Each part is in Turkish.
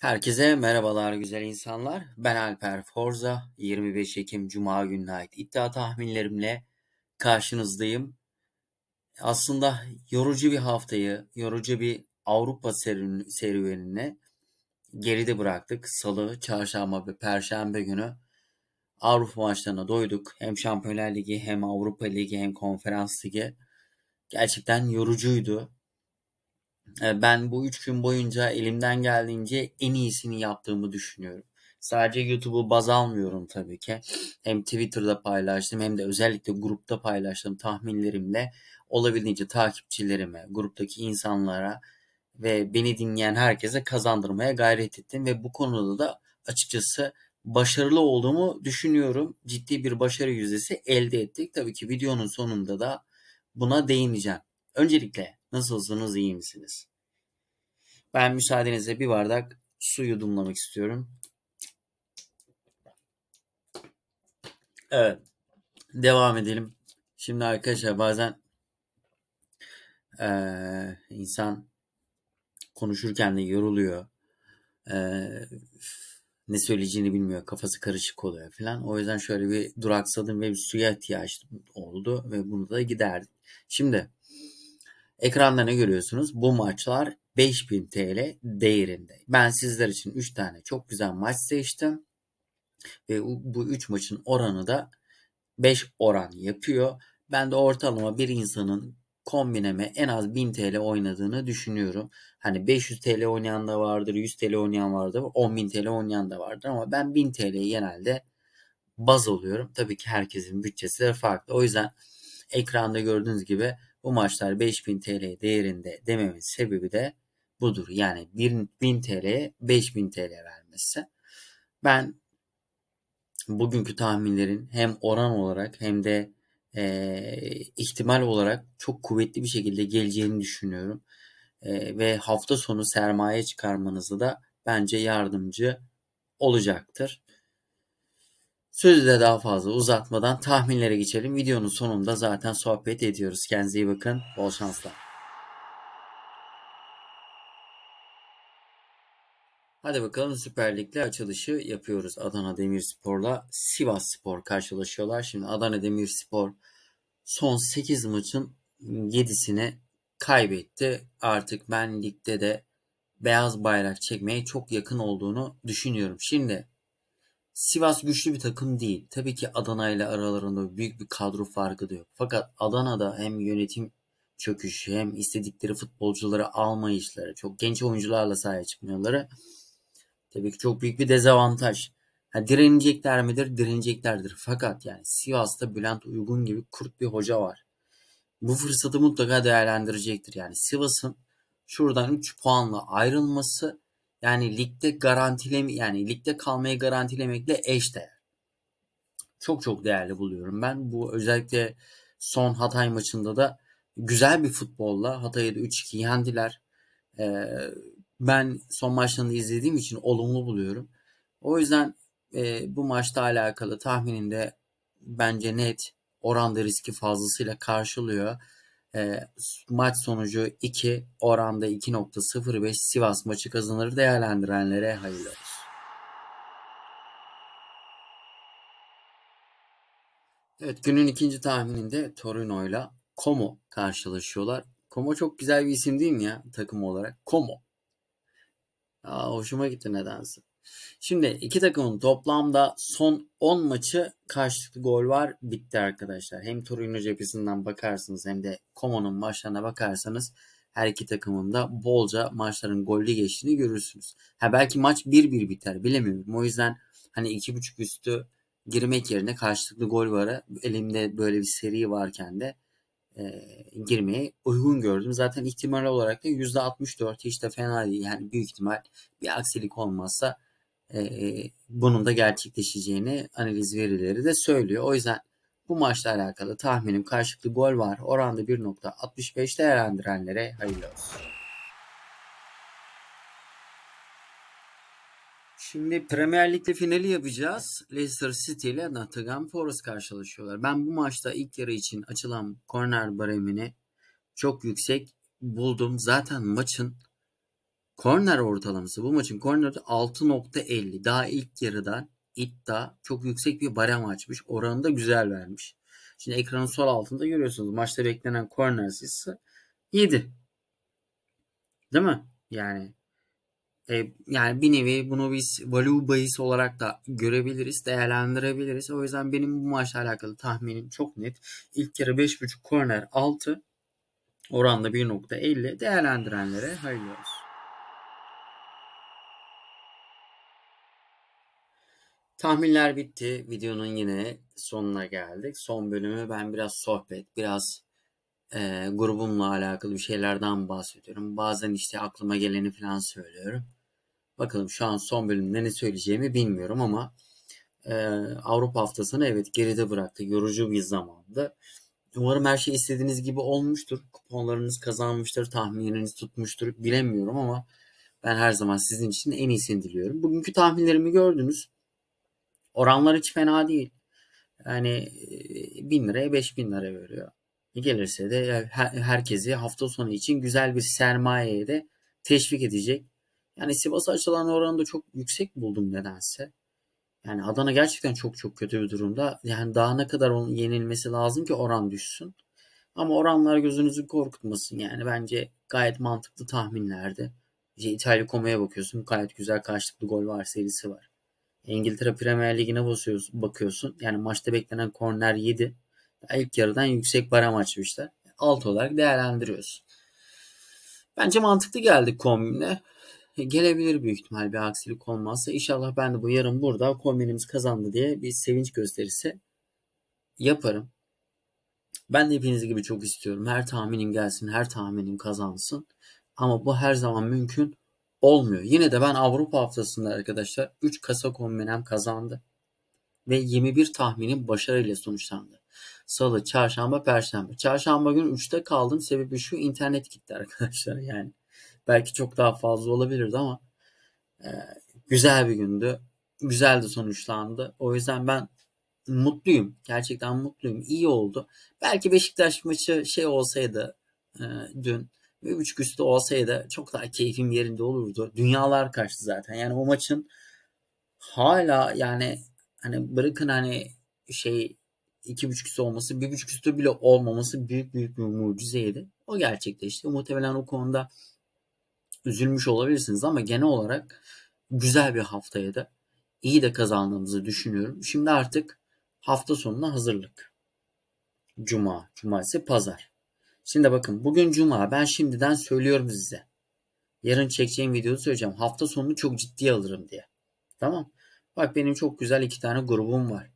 Herkese merhabalar güzel insanlar. Ben Alper Forza. 25 Ekim Cuma gününe ait iddia tahminlerimle karşınızdayım. Aslında yorucu bir haftayı, yorucu bir Avrupa serüvenini geride bıraktık. Salı, çarşamba ve perşembe günü Avrupa maçlarına doyduk. Hem Şampiyonlar Ligi hem Avrupa Ligi hem Konferans Ligi. Gerçekten yorucuydu. Ee, ben bu üç gün boyunca elimden geldiğince en iyisini yaptığımı düşünüyorum. Sadece YouTube'u baz almıyorum tabii ki. Hem Twitter'da paylaştım hem de özellikle grupta paylaştığım tahminlerimle olabildiğince takipçilerime, gruptaki insanlara ve beni dinleyen herkese kazandırmaya gayret ettim ve bu konuda da açıkçası başarılı olduğumu düşünüyorum. Ciddi bir başarı yüzdesi elde ettik. Tabii ki videonun sonunda da buna değineceğim. Öncelikle Nasılsınız, iyi misiniz? Ben müsaadenizle bir bardak su yudumlamak istiyorum. Evet. Devam edelim. Şimdi arkadaşlar bazen ee, insan konuşurken de yoruluyor. Ee, ne söyleyeceğini bilmiyor. Kafası karışık oluyor falan. O yüzden şöyle bir duraksadım ve bir suya ihtiyaç oldu ve bunu da giderdik. Şimdi Ekranda ne görüyorsunuz? Bu maçlar 5000 TL değerinde. Ben sizler için 3 tane çok güzel maç seçtim. Ve bu 3 maçın oranı da 5 oran yapıyor. Ben de ortalama bir insanın kombineme en az 1000 TL oynadığını düşünüyorum. Hani 500 TL oynayan da vardır, 100 TL oynayan vardır, 10.000 TL oynayan da vardır ama ben 1000 TL'yi genelde baz alıyorum. Tabii ki herkesin bütçesi de farklı. O yüzden ekranda gördüğünüz gibi bu maçlar 5000 TL değerinde dememin sebebi de budur. Yani 1000 TL'ye 5000 TL vermesi. Ben bugünkü tahminlerin hem oran olarak hem de e, ihtimal olarak çok kuvvetli bir şekilde geleceğini düşünüyorum. E, ve hafta sonu sermaye çıkarmanızı da bence yardımcı olacaktır. Sözü de daha fazla uzatmadan tahminlere geçelim. Videonun sonunda zaten sohbet ediyoruz. Kendinize iyi bakın. Bol şanslar. Hadi bakalım Süper Lig'le açılışı yapıyoruz. Adana Demirspor'la Sivas Spor karşılaşıyorlar. Şimdi Adana Demirspor son 8 maçın 7'sini kaybetti. Artık ben ligde de beyaz bayrak çekmeye çok yakın olduğunu düşünüyorum. Şimdi Sivas güçlü bir takım değil. Tabii ki Adana ile aralarında büyük bir kadro farkı da yok. Fakat Adana'da hem yönetim çöküşü hem istedikleri futbolcuları almayışları, çok genç oyuncularla sahaya çıkmıyorları. tabii ki çok büyük bir dezavantaj. Yani direnecekler midir? Direneceklerdir. Fakat yani Sivas'ta Bülent Uygun gibi kurt bir hoca var. Bu fırsatı mutlaka değerlendirecektir. Yani Sivas'ın şuradan 3 puanla ayrılması yani ligde garantileme yani ligde kalmayı garantilemekle eş değer. Çok çok değerli buluyorum ben. Bu özellikle son Hatay maçında da güzel bir futbolla Hatay'ı da 3-2 yendiler. Ee, ben son maçlarını izlediğim için olumlu buluyorum. O yüzden e, bu maçta alakalı tahmininde bence net oranda riski fazlasıyla karşılıyor. E, maç sonucu 2 oranda 2.05 Sivas maçı kazanır değerlendirenlere hayırlı olsun. Evet günün ikinci tahmininde Torino'yla Como karşılaşıyorlar. Como çok güzel bir isim değil mi ya takım olarak? Como. Aa, hoşuma gitti nedense. Şimdi iki takımın toplamda son 10 maçı karşılıklı gol var bitti arkadaşlar. Hem Torino cephesinden bakarsınız hem de Como'nun maçlarına bakarsanız her iki takımın da bolca maçların gollü geçtiğini görürsünüz. Ha belki maç 1-1 biter bilemiyorum. O yüzden hani 2.5 üstü girmek yerine karşılıklı gol var. Elimde böyle bir seri varken de e, girmeye uygun gördüm. Zaten ihtimal olarak da %64 hiç de fena değil. Yani büyük ihtimal bir aksilik olmazsa e, bunun da gerçekleşeceğini analiz verileri de söylüyor. O yüzden bu maçla alakalı tahminim karşılıklı gol var. Oranda 1.65 değerlendirenlere hayırlı olsun. Şimdi Premier Lig'de finali yapacağız. Leicester City ile Nottingham Forest karşılaşıyorlar. Ben bu maçta ilk yarı için açılan korner baremini çok yüksek buldum. Zaten maçın Korner ortalaması bu maçın korneri 6.50. Daha ilk yarıda iddia çok yüksek bir barem açmış. Oranı da güzel vermiş. Şimdi ekranın sol altında görüyorsunuz. Maçta beklenen korner sayısı 7. Değil mi? Yani e, yani bir nevi bunu biz value bahis olarak da görebiliriz, değerlendirebiliriz. O yüzden benim bu maçla alakalı tahminim çok net. İlk yarı 5.5 korner 6 oranda 1.50 değerlendirenlere hayırlı olsun. Tahminler bitti. Videonun yine sonuna geldik. Son bölümü ben biraz sohbet, biraz e, grubumla alakalı bir şeylerden bahsediyorum. Bazen işte aklıma geleni falan söylüyorum. Bakalım şu an son bölümde ne söyleyeceğimi bilmiyorum ama e, Avrupa haftasını evet geride bıraktı. Yorucu bir zamandı. Umarım her şey istediğiniz gibi olmuştur. Kuponlarınız kazanmıştır, tahmininiz tutmuştur. Bilemiyorum ama ben her zaman sizin için en iyisini diliyorum. Bugünkü tahminlerimi gördünüz. Oranlar hiç fena değil. Yani e, bin liraya beş bin lira veriyor. Gelirse de herkesi hafta sonu için güzel bir sermayeye de teşvik edecek. Yani Sivas'a açılan oranı da çok yüksek buldum nedense. Yani Adana gerçekten çok çok kötü bir durumda. Yani daha ne kadar onun yenilmesi lazım ki oran düşsün. Ama oranlar gözünüzü korkutmasın yani. Bence gayet mantıklı tahminlerdi. İşte İtalya Koma'ya bakıyorsun. Gayet güzel karşılıklı gol var serisi var. İngiltere Premier Ligi'ne bakıyorsun. Yani maçta beklenen korner 7. İlk yarıdan yüksek para açmışlar. Alt olarak değerlendiriyoruz. Bence mantıklı geldi kombine. E, gelebilir büyük ihtimal bir aksilik olmazsa. İnşallah ben de bu yarın burada kombinimiz kazandı diye bir sevinç gösterisi yaparım. Ben de hepiniz gibi çok istiyorum. Her tahminim gelsin, her tahminim kazansın. Ama bu her zaman mümkün olmuyor. Yine de ben Avrupa haftasında arkadaşlar 3 kasa kombinem kazandı. Ve 21 tahminim başarıyla sonuçlandı. Salı, çarşamba, perşembe. Çarşamba günü 3'te kaldım. Sebebi şu internet gitti arkadaşlar. Yani belki çok daha fazla olabilirdi ama e, güzel bir gündü. Güzel de sonuçlandı. O yüzden ben mutluyum. Gerçekten mutluyum. İyi oldu. Belki Beşiktaş maçı şey olsaydı e, dün bir buçuk üstü olsaydı çok daha keyfim yerinde olurdu. Dünyalar kaçtı zaten. Yani o maçın hala yani hani bırakın hani şey iki buçuk üstü olması bir buçuk üstü bile olmaması büyük büyük bir mucizeydi. O gerçekleşti. Muhtemelen o konuda üzülmüş olabilirsiniz ama genel olarak güzel bir haftaydı. İyi de kazandığımızı düşünüyorum. Şimdi artık hafta sonuna hazırlık. Cuma, cumartesi, pazar. Şimdi bakın bugün cuma ben şimdiden söylüyorum size. Yarın çekeceğim videoda söyleyeceğim. Hafta sonunu çok ciddiye alırım diye. Tamam. Bak benim çok güzel iki tane grubum var.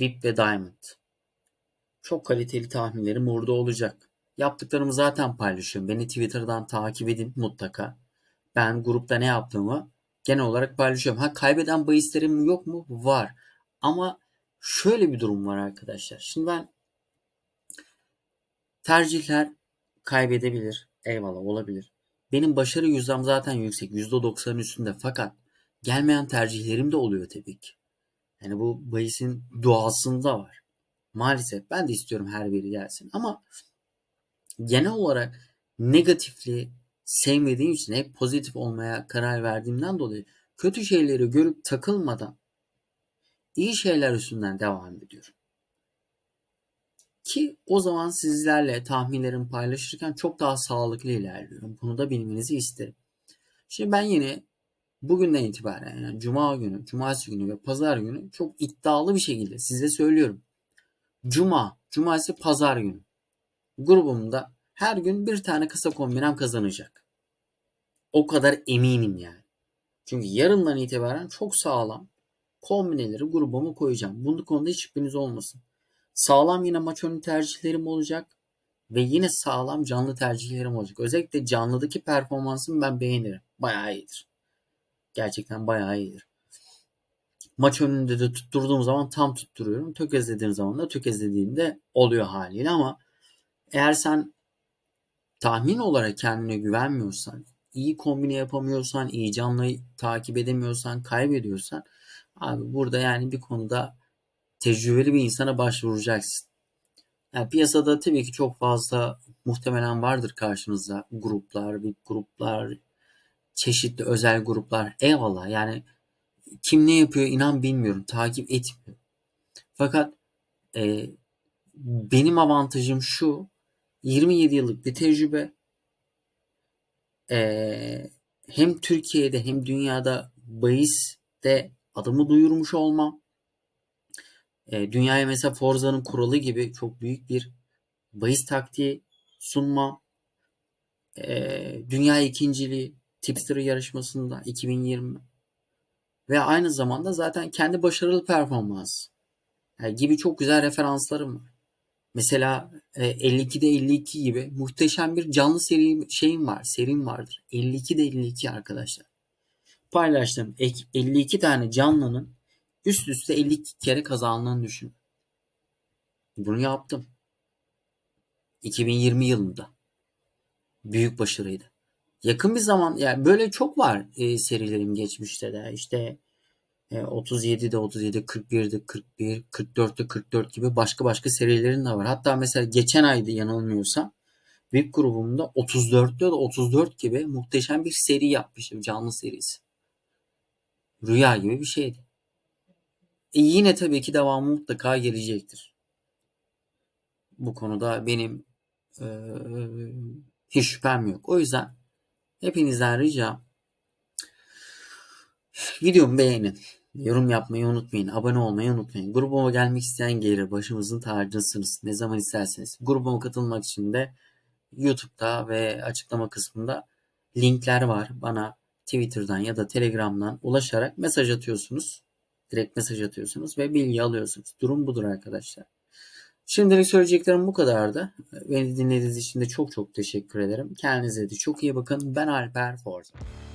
VIP ve Diamond. Çok kaliteli tahminlerim orada olacak. Yaptıklarımı zaten paylaşıyorum. Beni Twitter'dan takip edin mutlaka. Ben grupta ne yaptığımı genel olarak paylaşıyorum. Ha kaybeden bahislerim yok mu? Var. Ama şöyle bir durum var arkadaşlar. Şimdi ben Tercihler kaybedebilir. Eyvallah olabilir. Benim başarı yüzdem zaten yüksek. %90'ın üstünde fakat gelmeyen tercihlerim de oluyor tabii ki. Yani bu bahisin doğasında var. Maalesef ben de istiyorum her biri gelsin ama genel olarak negatifli sevmediğim için hep pozitif olmaya karar verdiğimden dolayı kötü şeyleri görüp takılmadan iyi şeyler üstünden devam ediyorum. Ki o zaman sizlerle tahminlerimi paylaşırken çok daha sağlıklı ilerliyorum. Bunu da bilmenizi isterim. Şimdi ben yine bugünden itibaren yani cuma günü, cumartesi günü ve pazar günü çok iddialı bir şekilde size söylüyorum. Cuma, cumartesi, pazar günü grubumda her gün bir tane kısa kombinem kazanacak. O kadar eminim yani. Çünkü yarından itibaren çok sağlam kombineleri grubuma koyacağım. Bunun konuda hiç hiçbiriniz olmasın. Sağlam yine maç önü tercihlerim olacak ve yine sağlam canlı tercihlerim olacak. Özellikle canlıdaki performansımı ben beğenirim. Bayağı iyidir. Gerçekten bayağı iyidir. Maç önünde de tutturduğum zaman tam tutturuyorum. Tökezlediğim zaman da tökezlediğimde oluyor haliyle ama eğer sen tahmin olarak kendine güvenmiyorsan, iyi kombine yapamıyorsan, iyi canlı takip edemiyorsan, kaybediyorsan abi burada yani bir konuda tecrübeli bir insana başvuracaksın. Yani piyasada tabii ki çok fazla muhtemelen vardır karşınızda gruplar, bir gruplar, çeşitli özel gruplar. Eyvallah yani kim ne yapıyor inan bilmiyorum. Takip etmiyorum. Fakat e, benim avantajım şu 27 yıllık bir tecrübe e, hem Türkiye'de hem dünyada bahiste adımı duyurmuş olmam e, dünyaya mesela Forza'nın kuralı gibi çok büyük bir bahis taktiği sunma. E, dünya ikinciliği Tipster yarışmasında 2020 ve aynı zamanda zaten kendi başarılı performans yani e, gibi çok güzel referanslarım var. Mesela e, 52'de 52 gibi muhteşem bir canlı seri şeyim var, serim vardır. 52'de 52 arkadaşlar. Paylaştığım 52 tane canlının üst üste 52 kere kazandığını düşün. Bunu yaptım. 2020 yılında. Büyük başarıydı. Yakın bir zaman yani böyle çok var e, serilerim geçmişte de İşte e, 37'de 37, 41'de 41, 44'te 44 gibi başka başka serilerin de var. Hatta mesela geçen ayda yanılmıyorsam VIP grubumda 34'te de 34 gibi muhteşem bir seri yapmıştım canlı serisi. Rüya gibi bir şeydi. E yine tabii ki devam mutlaka gelecektir. Bu konuda benim e, hiç şüphem yok. O yüzden hepinizden rica videomu beğenin. Yorum yapmayı unutmayın. Abone olmayı unutmayın. Grubuma gelmek isteyen gelir. Başımızın tacısınız. Ne zaman isterseniz. Grubuma katılmak için de YouTube'da ve açıklama kısmında linkler var. Bana Twitter'dan ya da Telegram'dan ulaşarak mesaj atıyorsunuz. Direkt mesaj atıyorsunuz ve bilgi alıyorsunuz. Durum budur arkadaşlar. Şimdilik söyleyeceklerim bu kadardı. Beni dinlediğiniz için de çok çok teşekkür ederim. Kendinize de çok iyi bakın. Ben Alper Forza.